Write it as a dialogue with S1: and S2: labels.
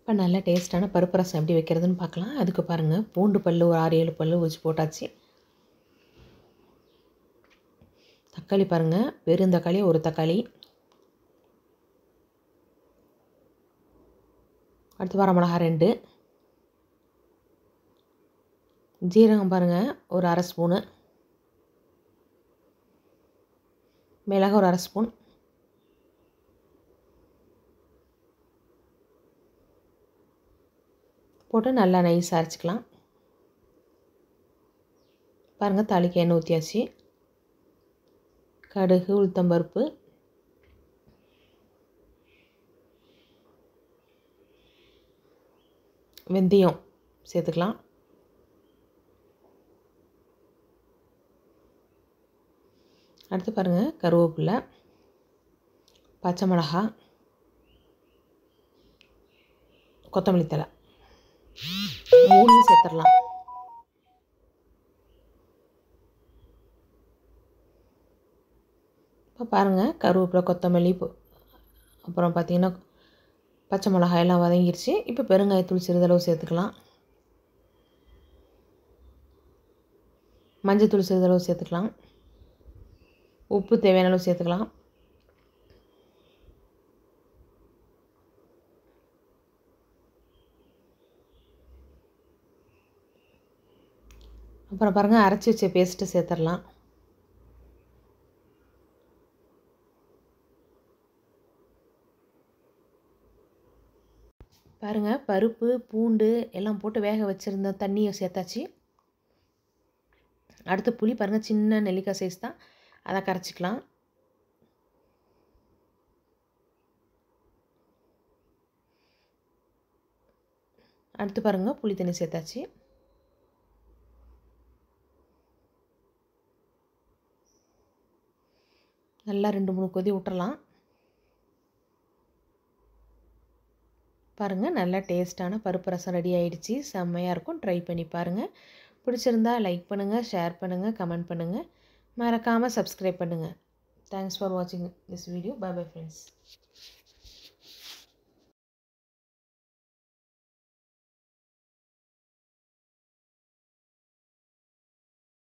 S1: இப்போ நல்லா டேஸ்ட்டான பருப்பு ரசம் எப்படி வைக்கிறதுன்னு பார்க்கலாம் அதுக்கு பாருங்கள் பூண்டு பல் ஒரு ஆறு ஏழு பல் ஊச்சி போட்டாச்சு தக்காளி பாருங்கள் வெறும் தக்காளி ஒரு தக்காளி அடுத்து வர மிளகா ரெண்டு ஜீரகம் பாருங்கள் ஒரு அரை ஸ்பூனு மிளகாய் ஒரு அரை ஸ்பூன் போட்டு நல்லா நைஸ் அரைச்சிக்கலாம் பாருங்கள் தாளிக்கு எண்ணெய் ஊற்றியாச்சு கடுகு உளுத்தம்பருப்பு வெந்தயம் சேர்த்துக்கலாம் அடுத்து பாருங்கள் கருவேப்பிலை பச்சை மிளகா கொத்தமல்லி தலை மூணையும் சேர்த்துடலாம் இப்போ பாருங்கள் கருவேப்பிலை கொத்தமல்லி அப்புறம் பார்த்திங்கன்னா பச்சை மிளகாயெல்லாம் வதங்கிருச்சு இப்போ பெருங்காயத்தூள் சிறிதளவு சேர்த்துக்கலாம் மஞ்சள் தூள் சிறிதளவு சேர்த்துக்கலாம் உப்பு தேவையான அளவு சேர்த்துக்கலாம் அப்புறம் பாருங்கள் அரைச்சி வச்ச பேஸ்ட்டு சேர்த்துடலாம் பாருங்கள் பருப்பு பூண்டு எல்லாம் போட்டு வேக வச்சுருந்த தண்ணியை சேர்த்தாச்சு அடுத்து புளி பாருங்கள் சின்ன நெல்லிக்காய் சைஸ் தான் அதை கரைச்சிக்கலாம் அடுத்து பாருங்கள் புளி தண்ணி சேர்த்தாச்சு நல்லா ரெண்டு மூணு கொதி விட்டுறலாம் பாருங்கள் நல்லா டேஸ்ட்டான பருப்பு ரசம் ரெடி ஆகிடுச்சி செம்மையாக இருக்கும் ட்ரை பண்ணி பாருங்கள் பிடிச்சிருந்தா லைக் பண்ணுங்கள் ஷேர் பண்ணுங்கள் கமெண்ட் பண்ணுங்கள் மறக்காமல் சப்ஸ்கிரைப் பண்ணுங்கள் தேங்க்ஸ் ஃபார் வாட்சிங் this video bye bye friends